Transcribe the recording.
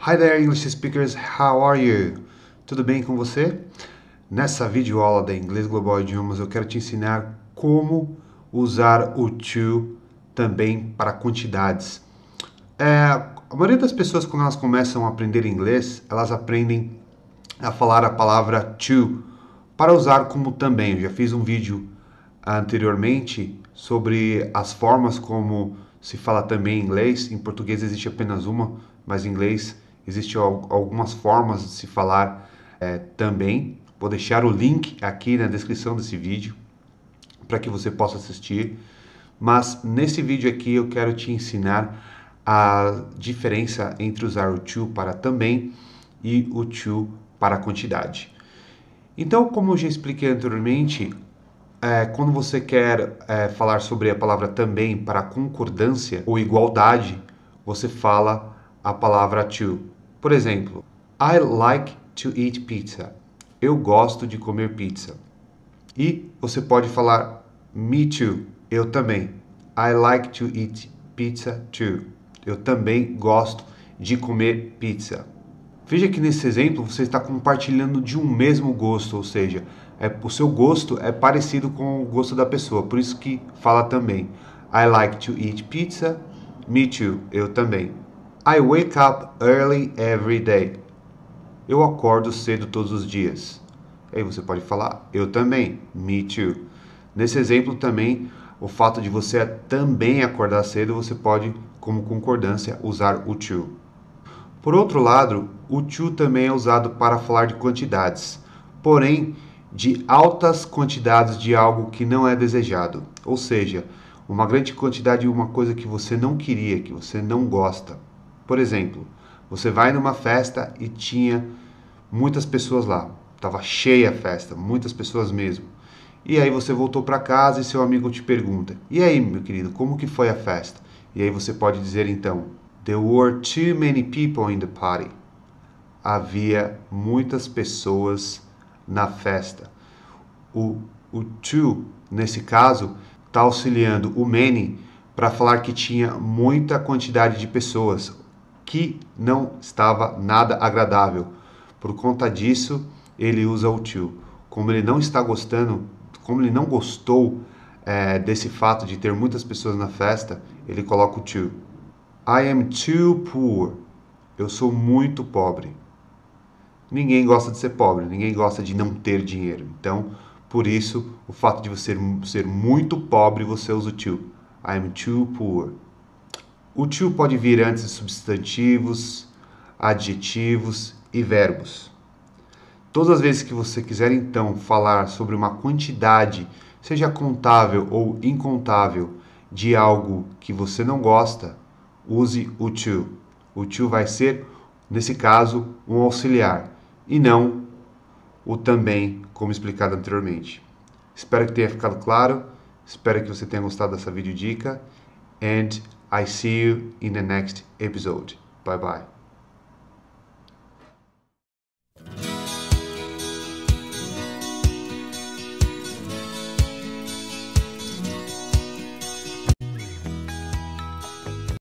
Hi there English speakers, how are you? Tudo bem com você? Nessa videoaula da Inglês Global Idiomas eu quero te ensinar como usar o to também para quantidades. É, a maioria das pessoas quando elas começam a aprender inglês, elas aprendem a falar a palavra to para usar como também. Eu já fiz um vídeo anteriormente sobre as formas como se fala também em inglês. Em português existe apenas uma, mas em inglês Existem algumas formas de se falar é, também. Vou deixar o link aqui na descrição desse vídeo para que você possa assistir. Mas nesse vídeo aqui eu quero te ensinar a diferença entre usar o to para também e o to para quantidade. Então, como eu já expliquei anteriormente, é, quando você quer é, falar sobre a palavra também para concordância ou igualdade, você fala a palavra to. Por exemplo, I like to eat pizza. Eu gosto de comer pizza. E você pode falar me too. Eu também. I like to eat pizza too. Eu também gosto de comer pizza. Veja que nesse exemplo você está compartilhando de um mesmo gosto, ou seja, é, o seu gosto é parecido com o gosto da pessoa, por isso que fala também. I like to eat pizza, me too, eu também. I wake up early every day. Eu acordo cedo todos os dias. Aí você pode falar, eu também, me too. Nesse exemplo também, o fato de você também acordar cedo, você pode, como concordância, usar o too. Por outro lado, o too também é usado para falar de quantidades, porém de altas quantidades de algo que não é desejado, ou seja, uma grande quantidade de uma coisa que você não queria, que você não gosta. Por exemplo, você vai numa festa e tinha muitas pessoas lá. Tava cheia a festa, muitas pessoas mesmo. E aí você voltou para casa e seu amigo te pergunta: "E aí, meu querido, como que foi a festa?" E aí você pode dizer então: "There were too many people in the party." Havia muitas pessoas na festa. O o too nesse caso está auxiliando o many para falar que tinha muita quantidade de pessoas que não estava nada agradável. Por conta disso, ele usa o tio. Como ele não está gostando, como ele não gostou é, desse fato de ter muitas pessoas na festa, ele coloca o tio. I am too poor. Eu sou muito pobre. Ninguém gosta de ser pobre, ninguém gosta de não ter dinheiro. Então, por isso, o fato de você ser muito pobre, você usa o too. I am too poor. O to pode vir antes de substantivos, adjetivos e verbos. Todas as vezes que você quiser então falar sobre uma quantidade, seja contável ou incontável, de algo que você não gosta, use o to. O to vai ser, nesse caso, um auxiliar e não o também, como explicado anteriormente. Espero que tenha ficado claro. Espero que você tenha gostado dessa videodica. And I see you in the next episode. Bye bye.